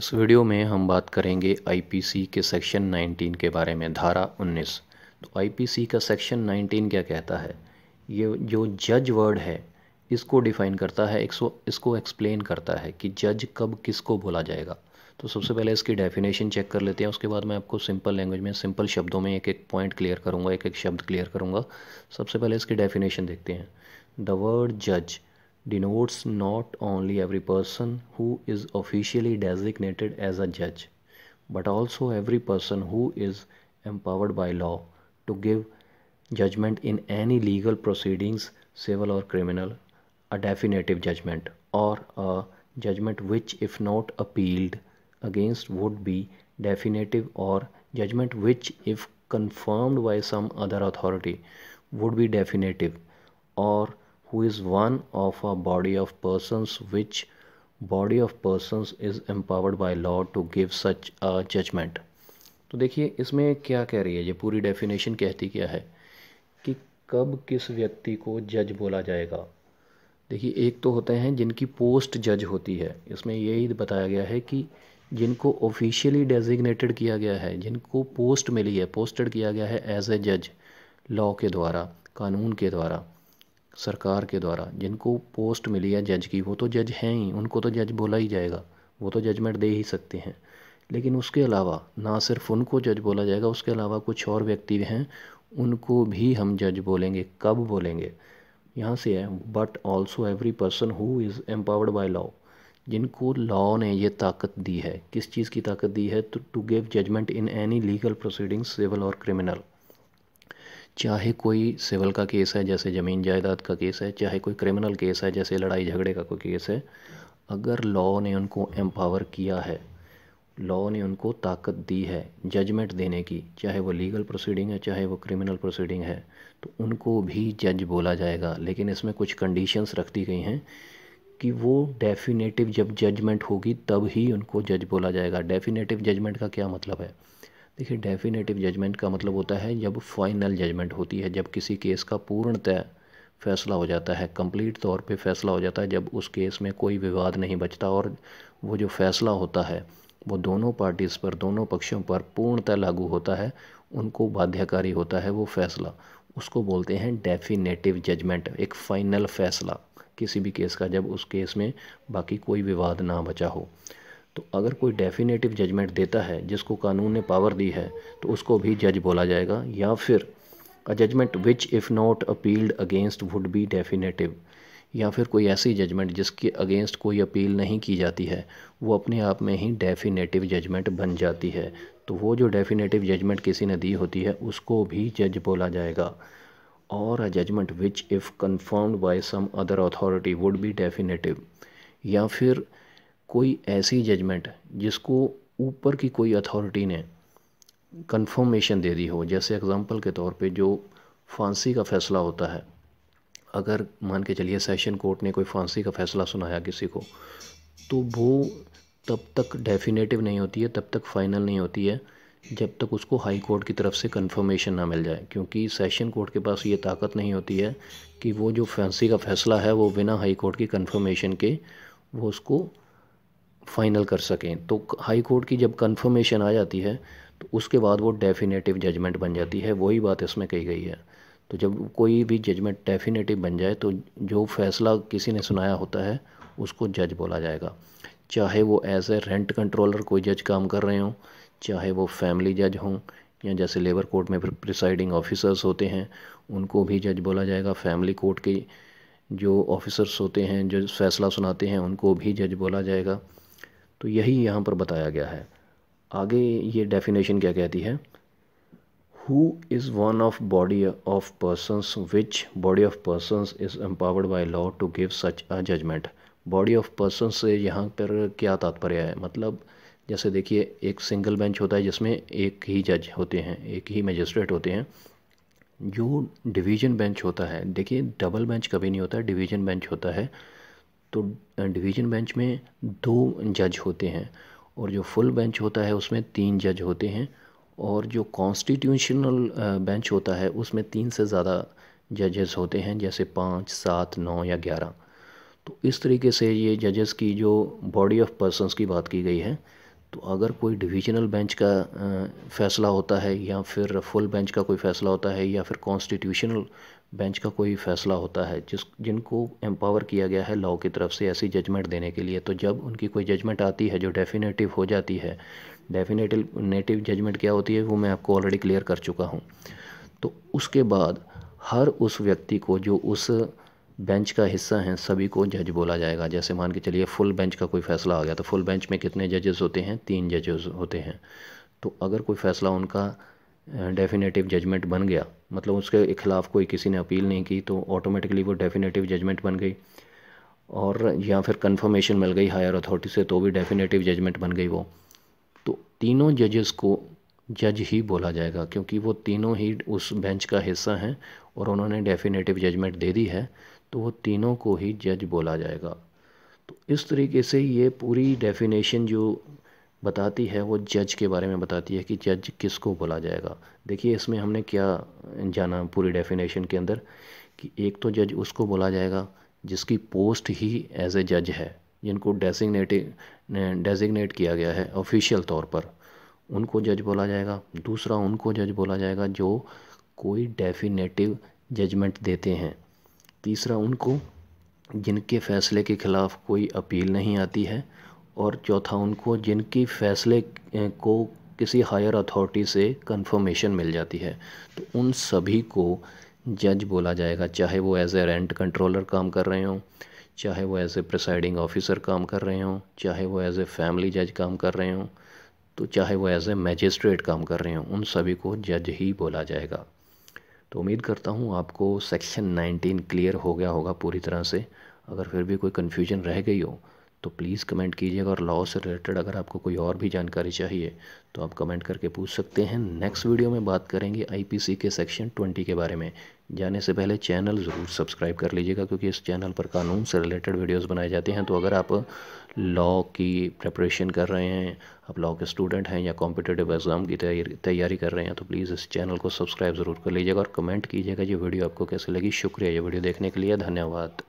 इस वीडियो में हम बात करेंगे आईपीसी के सेक्शन 19 के बारे में धारा 19 तो आईपीसी का सेक्शन 19 क्या कहता है ये जो जज वर्ड है इसको डिफाइन करता है इसको इसको एक्सप्लेन करता है कि जज कब किसको बोला जाएगा तो सबसे पहले इसकी डेफिनेशन चेक कर लेते हैं उसके बाद मैं आपको सिंपल लैंग्वेज में सिंपल शब्दों में एक एक पॉइंट क्लियर करूँगा एक एक शब्द क्लियर करूँगा सबसे पहले इसकी डेफिनेशन देखते हैं द वर्ड जज denotes not only every person who is officially designated as a judge, but also every person who is empowered by law to give judgment in any legal proceedings, civil or criminal, a definitive judgment or a judgment which, if not appealed against, would be definitive or judgment which, if confirmed by some other authority, would be definitive or who is one of a body of persons which body of persons is empowered by law to give such a judgement तो देखिए इसमें क्या कह रही है ये पूरी definition कहती क्या है कि कब किस व्यक्ति को जज बोला जाएगा देखिए एक तो होते हैं जिनकी पोस्ट जज होती है इसमें यही बताया गया है कि जिनको ऑफिशियली डेजिग्नेटेड किया गया है जिनको पोस्ट मिली है पोस्टेड किया गया है एज ए जज लॉ के द्वारा कानून के द्वारा सरकार के द्वारा जिनको पोस्ट मिली है जज की वो तो जज हैं ही उनको तो जज बोला ही जाएगा वो तो जजमेंट दे ही सकते हैं लेकिन उसके अलावा ना सिर्फ उनको जज बोला जाएगा उसके अलावा कुछ और व्यक्ति हैं उनको भी हम जज बोलेंगे कब बोलेंगे यहाँ से है but also every person who is empowered by law जिनको लॉ ने ये ताकत दी है किस चीज़ की ताकत दी है to give judgement in any legal proceedings civil और क्रिमिनल चाहे कोई सिविल का केस है जैसे ज़मीन जायदाद का केस है चाहे कोई क्रिमिनल केस है जैसे लड़ाई झगड़े का कोई केस है अगर लॉ ने उनको एम्पावर किया है लॉ ने उनको ताकत दी है जजमेंट देने की चाहे वो लीगल प्रोसीडिंग है चाहे वो क्रिमिनल प्रोसीडिंग है तो उनको भी जज बोला जाएगा लेकिन इसमें कुछ कंडीशंस रख दी गई हैं कि वो डेफिनेटिव जब जजमेंट होगी तब ही उनको जज बोला जाएगा डेफिनेटिव जजमेंट का क्या मतलब है देखिए डेफिनेटिव जजमेंट का मतलब होता है जब फाइनल जजमेंट होती है जब किसी केस का पूर्णतः फैसला हो जाता है कंप्लीट तौर पे फैसला हो जाता है जब उस केस में कोई विवाद नहीं बचता और वो जो फैसला होता है वो दोनों पार्टीज़ पर दोनों पक्षों पर पूर्णतः लागू होता है उनको बाध्यकारी होता है वो फैसला उसको बोलते हैं डेफिनेटिव जजमेंट एक फ़ाइनल फैसला किसी भी केस का जब उस केस में बाकी कोई विवाद ना बचा हो तो अगर कोई डेफिनेटिव जजमेंट देता है जिसको कानून ने पावर दी है तो उसको भी जज बोला जाएगा या फिर a judgement which if not appealed against would be definitive या फिर कोई ऐसी जजमेंट जिसके अगेंस्ट कोई अपील नहीं की जाती है वो अपने आप में ही डेफिनेटिव जजमेंट बन जाती है तो वो जो डेफिनेटिव जजमेंट किसी ने दी होती है उसको भी जज बोला जाएगा और a judgement which if confirmed by some other authority would be definitive या फिर कोई ऐसी जजमेंट जिसको ऊपर की कोई अथॉरिटी ने कंफर्मेशन दे दी हो जैसे एग्ज़ाम्पल के तौर पे जो फांसी का फ़ैसला होता है अगर मान के चलिए सेशन कोर्ट ने कोई फांसी का फ़ैसला सुनाया किसी को तो वो तब तक डेफिनेटिव नहीं होती है तब तक फ़ाइनल नहीं होती है जब तक उसको हाई कोर्ट की तरफ से कंफर्मेशन ना मिल जाए क्योंकि सेशन कोर्ट के पास ये ताकत नहीं होती है कि वो जो फांसी का फ़ैसला है वो बिना हाई कोर्ट की कंफर्मेशन के वो उसको फ़ाइनल कर सकें तो हाई कोर्ट की जब कंफर्मेशन आ जाती है तो उसके बाद वो डेफिनेटिव जजमेंट बन जाती है वही बात इसमें कही गई है तो जब कोई भी जजमेंट डेफिनेटिव बन जाए तो जो फैसला किसी ने सुनाया होता है उसको जज बोला जाएगा चाहे वो एज ए रेंट कंट्रोलर कोई जज काम कर रहे हों चाहे वो फैमिली जज हों या जैसे लेबर कोर्ट में प्रिसाइडिंग ऑफिसर्स होते हैं उनको भी जज बोला जाएगा फैमिली कोर्ट के जो ऑफिसर्स होते हैं जो फैसला सुनाते हैं उनको भी जज बोला जाएगा तो यही यहाँ पर बताया गया है आगे ये डेफिनेशन क्या कहती है who is one of body of persons which body of persons is empowered by law to give such a judgement body of person से यहाँ पर क्या तात्पर्य है मतलब जैसे देखिए एक सिंगल बेंच होता है जिसमें एक ही जज होते हैं एक ही मजिस्ट्रेट होते हैं जो डिवीजन बेंच होता है देखिए डबल बेंच कभी नहीं होता डिवीजन बेंच होता है तो डिवीज़न बेंच में दो जज होते हैं और जो फुल बेंच होता है उसमें तीन जज होते हैं और जो कॉन्स्टिट्यूशनल बेंच होता है उसमें तीन से ज़्यादा जजेस होते हैं जैसे पाँच सात नौ या ग्यारह तो इस तरीके से ये जजेस की जो बॉडी ऑफ पर्सनस की बात की गई है तो अगर कोई डिविजनल बेंच का फैसला होता है या फिर फुल बेंच का कोई फैसला होता है या फिर कॉन्स्टिट्यूशनल बेंच का कोई फैसला होता है जिस जिनको एम्पावर किया गया है लॉ की तरफ से ऐसी जजमेंट देने के लिए तो जब उनकी कोई जजमेंट आती है जो डेफिनेटिव हो जाती है डेफिनेटिव नेटिव जजमेंट क्या होती है वो मैं आपको ऑलरेडी क्लियर कर चुका हूँ तो उसके बाद हर उस व्यक्ति को जो उस बेंच का हिस्सा हैं सभी को जज बोला जाएगा जैसे मान के चलिए फुल बेंच का कोई फैसला आ गया तो फुल बेंच में कितने जजेस होते हैं तीन जजेस होते हैं तो अगर कोई फैसला उनका डेफिनेटिव जजमेंट बन गया मतलब उसके खिलाफ कोई किसी ने अपील नहीं की तो ऑटोमेटिकली वो डेफिनेटिव जजमेंट बन गई और या फिर कंफर्मेशन मिल गई हायर अथॉरिटी से तो भी डेफिनेटिव जजमेंट बन गई वो तो तीनों जजेस को जज ही बोला जाएगा क्योंकि वो तीनों ही उस बेंच का हिस्सा हैं और उन्होंने डेफिनेटिव जजमेंट दे दी है तो वो तीनों को ही जज बोला जाएगा तो इस तरीके से ये पूरी डेफिनेशन जो बताती है वो जज के बारे में बताती है कि जज किसको बोला जाएगा देखिए इसमें हमने क्या जाना पूरी डेफिनेशन के अंदर कि एक तो जज उसको बोला जाएगा जिसकी पोस्ट ही एज ए जज है जिनको डेजिग्नेटि डेजिग्नेट किया गया है ऑफिशियल तौर पर उनको जज बोला जाएगा दूसरा उनको जज बोला जाएगा जो कोई डेफिनेटिव जजमेंट देते हैं तीसरा उनको जिनके फ़ैसले के ख़िलाफ़ कोई अपील नहीं आती है और चौथा उनको जिनकी फ़ैसले को किसी हायर अथॉरिटी से कंफर्मेशन मिल जाती है तो उन सभी को जज बोला जाएगा चाहे वो एज ए रेंट कंट्रोलर काम कर रहे हों चाहे वो एज ए प्रिसाइडिंग ऑफिसर काम कर रहे हों चाहे वो एज ए फैमिली जज काम कर रहे हों तो चाहे वो एज ए मैजिस्ट्रेट काम कर रहे हों उन सभी को जज ही बोला जाएगा तो उम्मीद करता हूँ आपको सेक्शन 19 क्लियर हो गया होगा पूरी तरह से अगर फिर भी कोई कन्फ्यूजन रह गई हो तो प्लीज़ कमेंट कीजिएगा और लॉ से रिलेटेड अगर आपको कोई और भी जानकारी चाहिए तो आप कमेंट करके पूछ सकते हैं नेक्स्ट वीडियो में बात करेंगे आईपीसी के सेक्शन 20 के बारे में जाने से पहले चैनल ज़रूर सब्सक्राइब कर लीजिएगा क्योंकि इस चैनल पर कानून से रिलेटेड वीडियोज़ बनाए जाते हैं तो अगर आप लॉ की प्रिपरेशन कर रहे हैं आप लॉ के स्टूडेंट हैं या कॉम्पिटेटिव एग्ज़ाम की तैयारी कर रहे हैं तो प्लीज़ इस चैनल को सब्सक्राइब ज़रूर कर लीजिएगा और कमेंट कीजिएगा ये वीडियो आपको कैसे लगी शुक्रिया ये वीडियो देखने के लिए धन्यवाद